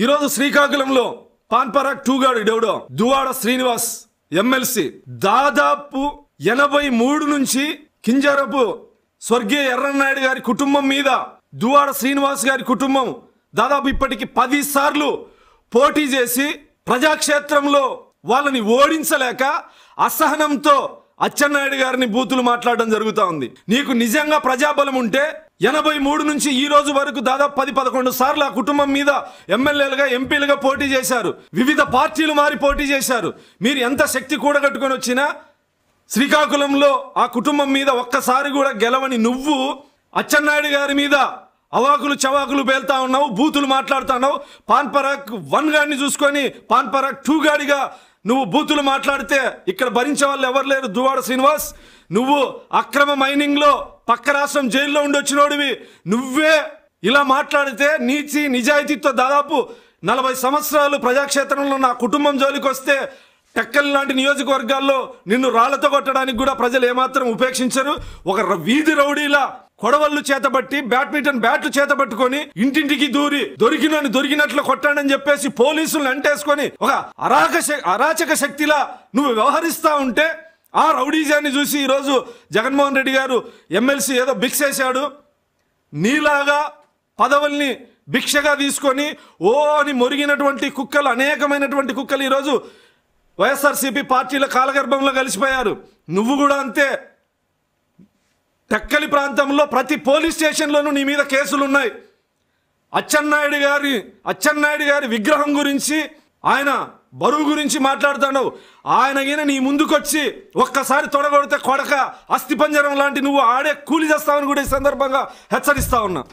ఈరోజు శ్రీకాకుళంలో పాన్పరాక్ టూగాడు డౌడో దువాడ శ్రీనివాస్ ఎమ్మెల్సీ దాదాపు ఎనభై మూడు నుంచి కింజరపు స్వర్గీయ ఎర్రనాయుడు గారి కుటుంబం మీద దువాడ శ్రీనివాస్ గారి కుటుంబం దాదాపు ఇప్పటికి పది సార్లు పోటీ చేసి ప్రజాక్షేత్రంలో వాళ్ళని ఓడించలేక అసహనంతో అచ్చెన్నాయుడు గారిని బూతులు మాట్లాడడం జరుగుతూ ఉంది నీకు నిజంగా ప్రజాబలం ఉంటే ఎనభై మూడు నుంచి ఈ రోజు వరకు దాదాపు పది పదకొండు సార్లు ఆ కుటుంబం మీద ఎమ్మెల్యేలుగా ఎంపీలుగా పోటీ చేశారు వివిధ పార్టీలు మారి పోటీ చేశారు మీరు ఎంత శక్తి కూడగట్టుకొని వచ్చినా శ్రీకాకుళంలో ఆ కుటుంబం మీద ఒక్కసారి కూడా గెలవని నువ్వు అచ్చెన్నాయుడు గారి మీద అవాకులు చవాకులు పేల్తా ఉన్నావు బూతులు మాట్లాడుతున్నావు ఉన్నావు పాన్పరాక్ వన్ గాడిని చూసుకొని పాన్పరాక్ టూ గాడిగా నువ్వు బూతులు మాట్లాడితే ఇక్కడ భరించే వాళ్ళు ఎవరు లేరు దువాడ శ్రీనివాస్ నువ్వు అక్రమ మైనింగ్లో పక్క రాష్ట్రం జైల్లో ఉండొచ్చినోడివి నువ్వే ఇలా మాట్లాడితే నీచి నిజాయితీతో దాదాపు నలభై సంవత్సరాలు ప్రజాక్షేత్రంలో నా కుటుంబం జోలికి వస్తే టెక్కల్ లాంటి నియోజకవర్గాల్లో నిన్ను రాళ్లతో కొట్టడానికి కూడా ప్రజలు ఏమాత్రం ఉపేక్షించరు ఒక వీధి రౌడీలా కొడవళ్ళు చేతబట్టి బ్యాడ్మింటన్ బ్యాట్లు చేతబట్టుకొని ఇంటింటికి దూరి దొరికినని దొరికినట్లు కొట్టాడని చెప్పేసి పోలీసులను అంటేసుకొని ఒక అరాక అరాచక శక్తిలా నువ్వు వ్యవహరిస్తా ఉంటే ఆ రౌడీజాన్ని చూసి ఈరోజు జగన్మోహన్ రెడ్డి గారు ఎమ్మెల్సీ ఏదో భిక్షేశాడు నీలాగా పదవుల్ని భిక్షగా తీసుకొని ఓ అని మొరిగినటువంటి కుక్కలు అనేకమైనటువంటి కుక్కలు ఈరోజు వైఎస్ఆర్సీపీ పార్టీల కాలగర్భంలో కలిసిపోయారు నువ్వు కూడా అంతే టెక్కలి ప్రాంతంలో ప్రతి పోలీస్ స్టేషన్లోనూ నీ మీద కేసులు ఉన్నాయి అచ్చెన్నాయుడు గారి అచ్చెన్నాయుడు గారి విగ్రహం గురించి ఆయన బరువు గురించి మాట్లాడుతాడు ఆయనగిన నీ ముందుకొచ్చి ఒక్కసారి తొడగొడితే కొడక అస్థిపంజరం లాంటి నువ్వు ఆడే కూలి చేస్తావని కూడా ఈ సందర్భంగా హెచ్చరిస్తా ఉన్నా